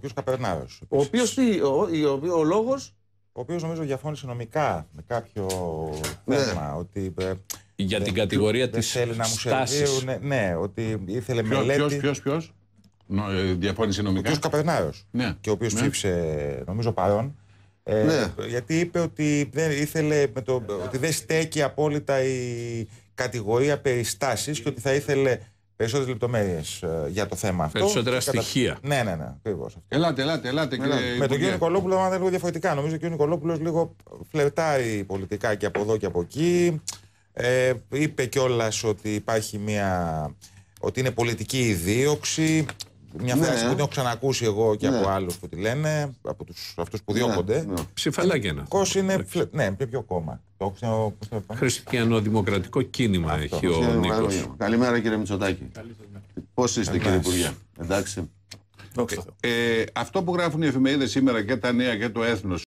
ο κ. Καπερνάρος. Ο οποίος τι, ο, ο, ο λόγος. Ο οποίος νομίζω διαφώνησε νομικά με κάποιο ναι. θέμα. Ότι, ε, για την κατηγορία της. Θέλει να μου ναι, ναι, ότι ήθελε μελέτη. Ποιος, ποιος, ε, Διαφώνησε νομικά. Ο κ. Καπερνάρος. Ναι. Και ο οποίος ψήφισε, νομίζω, παρόν. Ε, ναι. Γιατί είπε ότι δεν, ήθελε με το, ότι δεν στέκει απόλυτα η κατηγορία περιστάσεις και ότι θα ήθελε περισσότερες λεπτομέρειες ε, για το θέμα αυτό. Περισσότερα κατα... στοιχεία. Ναι, ναι, ναι, ακριβώς. Ελάτε, ελάτε, ελάτε. Με τον κύριο Νικολόπουλο, είναι λίγο διαφορετικά. Νομίζω ότι ο κύριος Νικολόπουλος λίγο φλερτάρει πολιτικά και από εδώ και από εκεί. Ε, είπε κιόλας ότι υπάρχει μια. ότι είναι πολιτική η μια ναι. φράση που την έχω ξανακούσει εγώ και από ναι. άλλους που τη λένε, από τους, αυτούς που διώκονται. Ναι, Ψηφαλάκι ένα. είναι ναι, ποιο κόμμα. Χριστιανοδημοκρατικό κίνημα έχει ο Νίκος. Καλημέρα κύριε Μητσοτάκη. Πώς είστε κύριε Υπουργέ. Εντάξει. Ε, αυτό που γράφουν οι εφημερίδες σήμερα και τα νέα και το έθνος